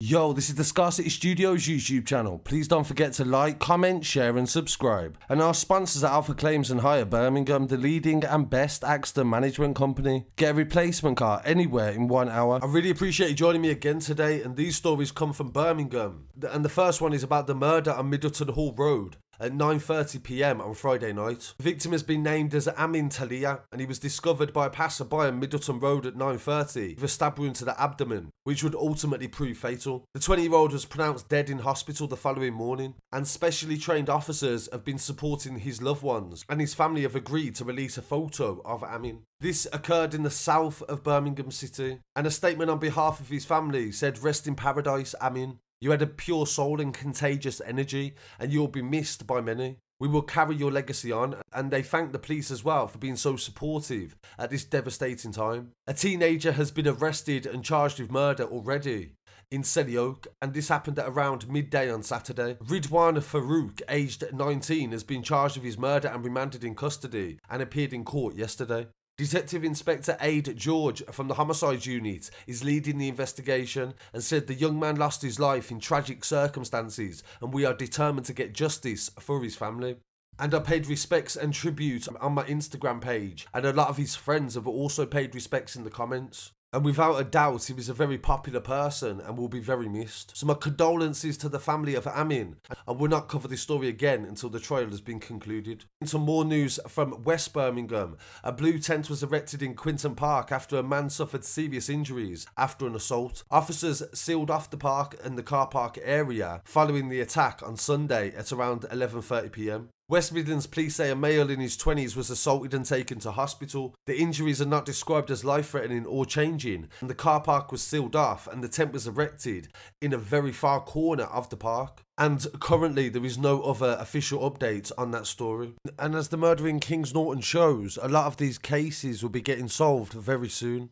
Yo, this is the Scarcity Studios YouTube channel. Please don't forget to like, comment, share and subscribe. And our sponsors are Alpha Claims and Hire Birmingham, the leading and best Axton management company. Get a replacement car anywhere in one hour. I really appreciate you joining me again today and these stories come from Birmingham. And the first one is about the murder on Middleton Hall Road at 9.30 pm on Friday night. The victim has been named as Amin Talia and he was discovered by a passerby on Middleton Road at 9.30 with a stab wound to the abdomen, which would ultimately prove fatal. The 20 year old was pronounced dead in hospital the following morning, and specially trained officers have been supporting his loved ones, and his family have agreed to release a photo of Amin. This occurred in the south of Birmingham City, and a statement on behalf of his family said, Rest in paradise, Amin. You had a pure soul and contagious energy, and you'll be missed by many. We will carry your legacy on, and they thank the police as well for being so supportive at this devastating time. A teenager has been arrested and charged with murder already in Selly and this happened at around midday on Saturday. Ridwan Farouk, aged 19, has been charged with his murder and remanded in custody and appeared in court yesterday. Detective Inspector Aid George from the Homicide Unit is leading the investigation and said the young man lost his life in tragic circumstances and we are determined to get justice for his family. And I paid respects and tribute on my Instagram page, and a lot of his friends have also paid respects in the comments. And without a doubt, he was a very popular person and will be very missed. So my condolences to the family of Amin. I will not cover this story again until the trial has been concluded. Into more news from West Birmingham. A blue tent was erected in Quinton Park after a man suffered serious injuries after an assault. Officers sealed off the park and the car park area following the attack on Sunday at around 11.30pm. West Midlands police say a male in his 20s was assaulted and taken to hospital. The injuries are not described as life threatening or changing, and the car park was sealed off and the tent was erected in a very far corner of the park. And currently, there is no other official update on that story. And as the murder in Kings Norton shows, a lot of these cases will be getting solved very soon.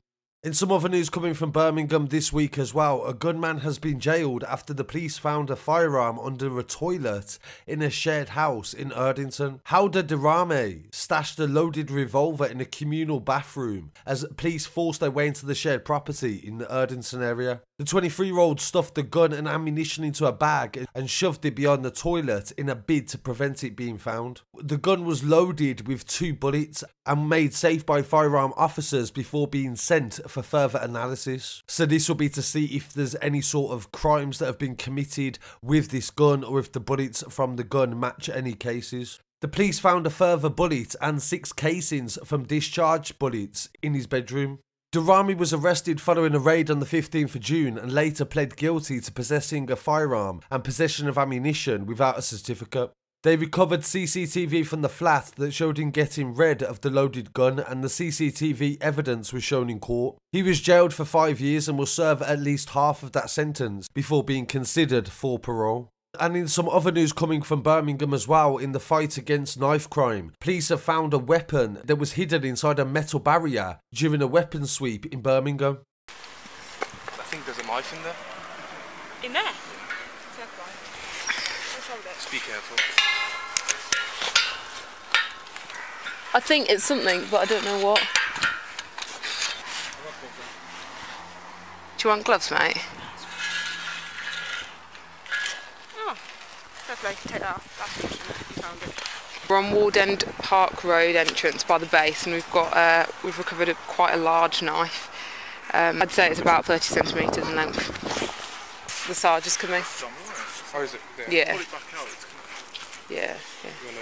In some other news coming from Birmingham this week as well, a gunman has been jailed after the police found a firearm under a toilet in a shared house in Erdington. Howda Derame stashed a loaded revolver in a communal bathroom as police forced their way into the shared property in the Erdington area. The 23 year old stuffed the gun and ammunition into a bag and shoved it beyond the toilet in a bid to prevent it being found. The gun was loaded with two bullets and made safe by firearm officers before being sent for further analysis. So this will be to see if there's any sort of crimes that have been committed with this gun or if the bullets from the gun match any cases. The police found a further bullet and six casings from discharged bullets in his bedroom. Durami was arrested following a raid on the 15th of June and later pled guilty to possessing a firearm and possession of ammunition without a certificate. They recovered CCTV from the flat that showed him getting rid of the loaded gun and the CCTV evidence was shown in court. He was jailed for five years and will serve at least half of that sentence before being considered for parole. And in some other news coming from Birmingham as well, in the fight against knife crime, police have found a weapon that was hidden inside a metal barrier during a weapons sweep in Birmingham. I think there's a knife in there. In there? Just be careful. I think it's something, but I don't know what. Do you want gloves, mate? Oh, lovely. Take that off. We're on Wardend Park Road entrance by the base, and we've got uh, we've recovered a, quite a large knife. Um, I'd say it's about 30 centimetres in length. The Sarge is coming. Oh, is it? Yeah. yeah. Yeah. yeah.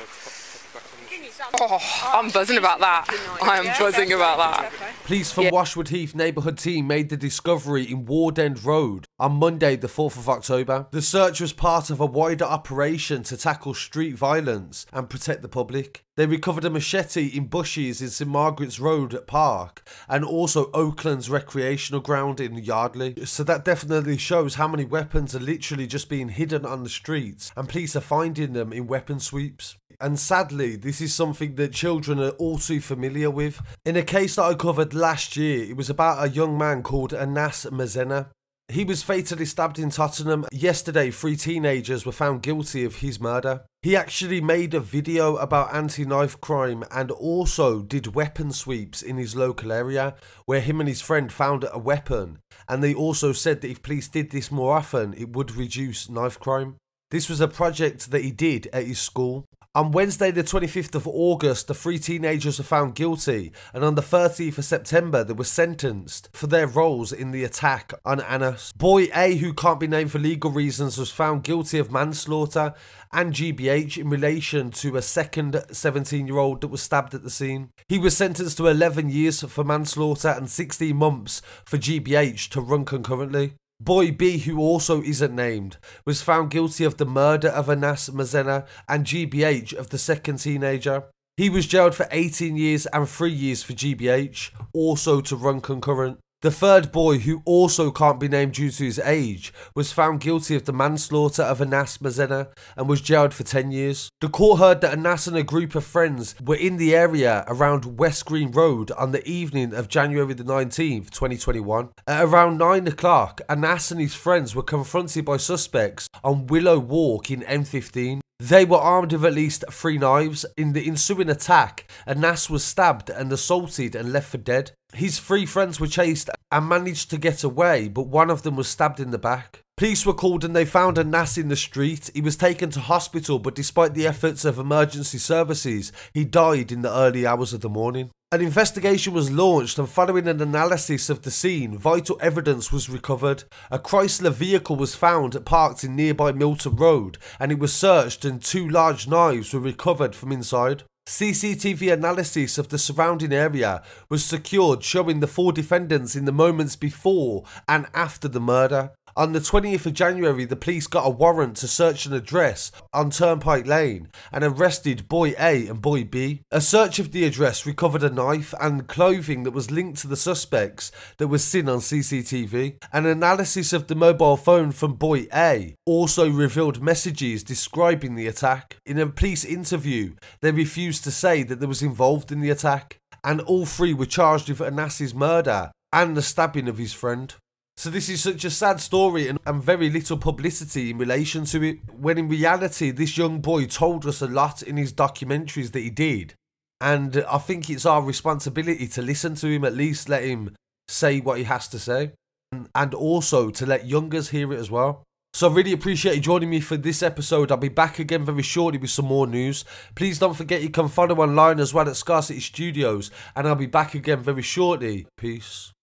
Oh, I'm buzzing about that. I'm buzzing about that. Police from Washwood Heath neighbourhood team made the discovery in Ward End Road on Monday, the 4th of October. The search was part of a wider operation to tackle street violence and protect the public. They recovered a machete in bushes in St Margaret's Road at Park and also Oakland's recreational ground in Yardley. So that definitely shows how many weapons are literally just being hidden on the streets and police are finding them in weapon sweeps. And sadly, this is something that children are all too familiar with. In a case that I covered last year, it was about a young man called Anas Mazena. He was fatally stabbed in Tottenham. Yesterday, three teenagers were found guilty of his murder. He actually made a video about anti knife crime and also did weapon sweeps in his local area where him and his friend found a weapon. And they also said that if police did this more often, it would reduce knife crime. This was a project that he did at his school. On Wednesday, the 25th of August, the three teenagers were found guilty, and on the 30th of September, they were sentenced for their roles in the attack on Anas. Boy A, who can't be named for legal reasons, was found guilty of manslaughter and GBH in relation to a second 17 year old that was stabbed at the scene. He was sentenced to 11 years for manslaughter and 16 months for GBH to run concurrently. Boy B, who also isn't named, was found guilty of the murder of Anas Mazena and GBH of the second teenager. He was jailed for 18 years and 3 years for GBH, also to run concurrent. The third boy, who also can't be named due to his age, was found guilty of the manslaughter of Anas Mazena and was jailed for 10 years. The court heard that Anas and a group of friends were in the area around West Green Road on the evening of January the 19th, 2021. At around 9 o'clock, Anas and his friends were confronted by suspects on Willow Walk in M15. They were armed with at least three knives. In the ensuing attack, Anas was stabbed and assaulted and left for dead. His three friends were chased and managed to get away, but one of them was stabbed in the back. Police were called and they found Anas in the street. He was taken to hospital, but despite the efforts of emergency services, he died in the early hours of the morning. An investigation was launched and following an analysis of the scene, vital evidence was recovered. A Chrysler vehicle was found parked in nearby Milton Road and it was searched and two large knives were recovered from inside. CCTV analysis of the surrounding area was secured showing the four defendants in the moments before and after the murder. On the 20th of January, the police got a warrant to search an address on Turnpike Lane and arrested Boy A and Boy B. A search of the address recovered a knife and clothing that was linked to the suspects that was seen on CCTV. An analysis of the mobile phone from Boy A also revealed messages describing the attack. In a police interview, they refused to say that they was involved in the attack and all three were charged with Anas's murder and the stabbing of his friend. So this is such a sad story and, and, very little publicity in relation to it, when in reality this young boy told us a lot in his documentaries that he did. And I think it's our responsibility to listen to him, at least let him say what he has to say, and, and also to let youngers hear it as well. So I really appreciate you joining me for this episode. I'll be back again very shortly with some more news. Please don't forget you can follow online as well at Scarcity Studios, and I'll be back again very shortly. Peace.